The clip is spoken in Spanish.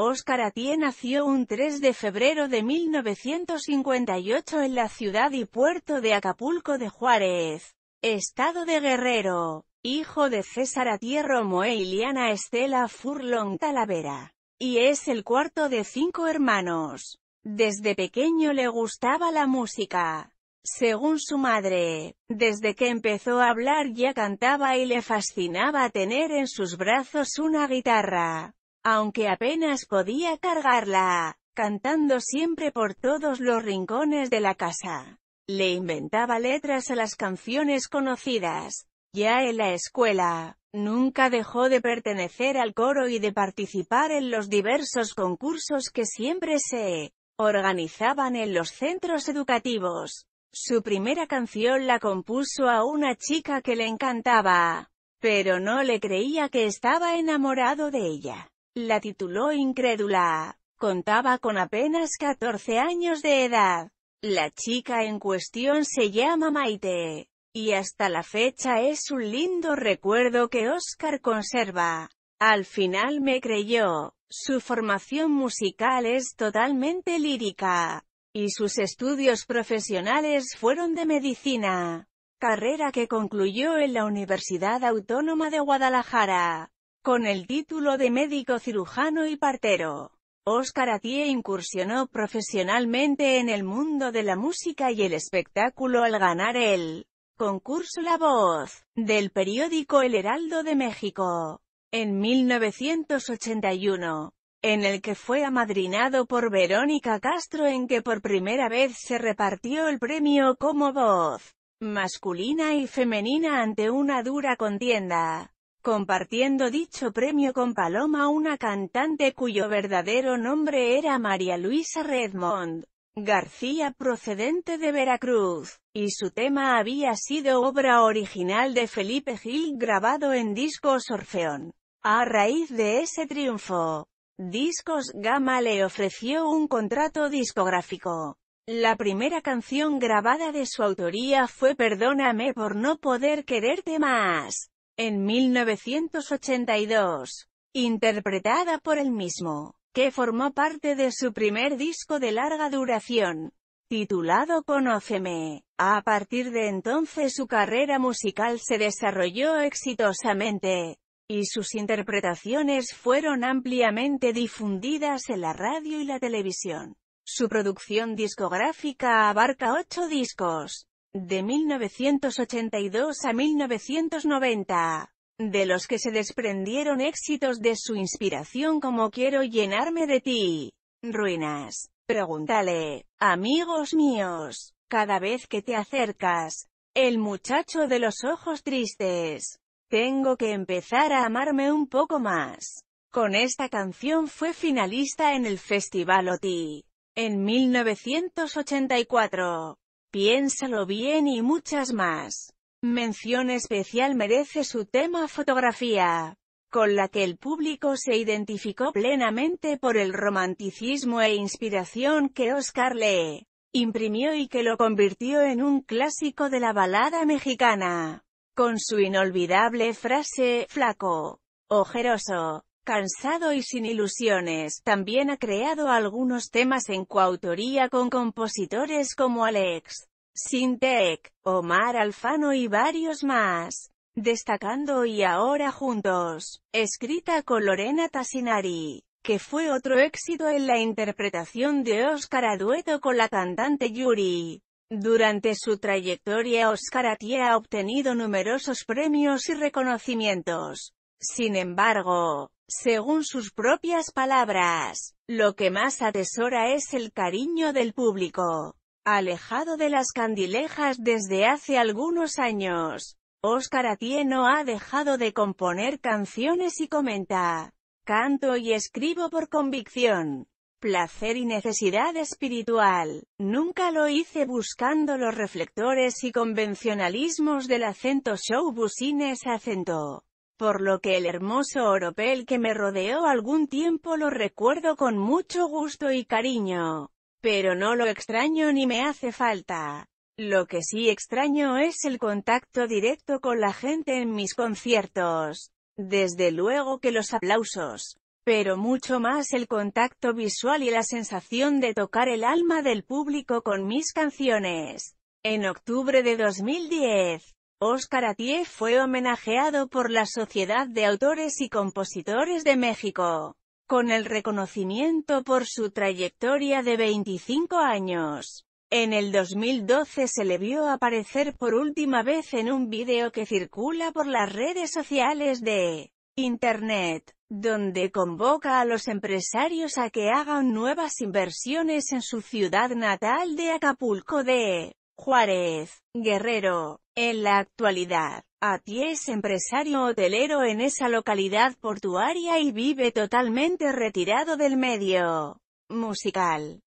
Óscar Atié nació un 3 de febrero de 1958 en la ciudad y puerto de Acapulco de Juárez, estado de Guerrero, hijo de César Atié Romo e Iliana Estela Furlong Talavera, y es el cuarto de cinco hermanos. Desde pequeño le gustaba la música. Según su madre, desde que empezó a hablar ya cantaba y le fascinaba tener en sus brazos una guitarra aunque apenas podía cargarla, cantando siempre por todos los rincones de la casa. Le inventaba letras a las canciones conocidas. Ya en la escuela, nunca dejó de pertenecer al coro y de participar en los diversos concursos que siempre se organizaban en los centros educativos. Su primera canción la compuso a una chica que le encantaba, pero no le creía que estaba enamorado de ella. La tituló incrédula. Contaba con apenas 14 años de edad. La chica en cuestión se llama Maite. Y hasta la fecha es un lindo recuerdo que Oscar conserva. Al final me creyó. Su formación musical es totalmente lírica. Y sus estudios profesionales fueron de medicina. Carrera que concluyó en la Universidad Autónoma de Guadalajara. Con el título de médico cirujano y partero, Oscar Atie incursionó profesionalmente en el mundo de la música y el espectáculo al ganar el concurso La Voz, del periódico El Heraldo de México, en 1981, en el que fue amadrinado por Verónica Castro en que por primera vez se repartió el premio como voz masculina y femenina ante una dura contienda compartiendo dicho premio con Paloma una cantante cuyo verdadero nombre era María Luisa Redmond. García procedente de Veracruz, y su tema había sido obra original de Felipe Gil grabado en Discos Orfeón. A raíz de ese triunfo, Discos Gama le ofreció un contrato discográfico. La primera canción grabada de su autoría fue Perdóname por no poder quererte más en 1982, interpretada por él mismo, que formó parte de su primer disco de larga duración, titulado Conóceme. A partir de entonces su carrera musical se desarrolló exitosamente, y sus interpretaciones fueron ampliamente difundidas en la radio y la televisión. Su producción discográfica abarca ocho discos, de 1982 a 1990, de los que se desprendieron éxitos de su inspiración como Quiero llenarme de ti, Ruinas, Pregúntale, amigos míos, cada vez que te acercas, el muchacho de los ojos tristes, tengo que empezar a amarme un poco más. Con esta canción fue finalista en el Festival OTI en 1984. Piénsalo bien y muchas más. Mención especial merece su tema fotografía, con la que el público se identificó plenamente por el romanticismo e inspiración que Oscar lee, imprimió y que lo convirtió en un clásico de la balada mexicana, con su inolvidable frase, flaco, ojeroso, cansado y sin ilusiones, también ha creado algunos temas en coautoría con compositores como Alex Sintec, Omar Alfano y varios más. Destacando y ahora juntos, escrita con Lorena Tassinari, que fue otro éxito en la interpretación de Óscar a dueto con la cantante Yuri. Durante su trayectoria Oscar Atié ha obtenido numerosos premios y reconocimientos. Sin embargo, según sus propias palabras, lo que más atesora es el cariño del público. Alejado de las candilejas desde hace algunos años, Óscar Atieno ha dejado de componer canciones y comenta, canto y escribo por convicción, placer y necesidad espiritual, nunca lo hice buscando los reflectores y convencionalismos del acento show busines acento por lo que el hermoso oropel que me rodeó algún tiempo lo recuerdo con mucho gusto y cariño. Pero no lo extraño ni me hace falta. Lo que sí extraño es el contacto directo con la gente en mis conciertos. Desde luego que los aplausos. Pero mucho más el contacto visual y la sensación de tocar el alma del público con mis canciones. En octubre de 2010, Oscar Atié fue homenajeado por la Sociedad de Autores y Compositores de México, con el reconocimiento por su trayectoria de 25 años. En el 2012 se le vio aparecer por última vez en un video que circula por las redes sociales de Internet, donde convoca a los empresarios a que hagan nuevas inversiones en su ciudad natal de Acapulco de Juárez, Guerrero. En la actualidad, a pie es empresario hotelero en esa localidad portuaria y vive totalmente retirado del medio musical.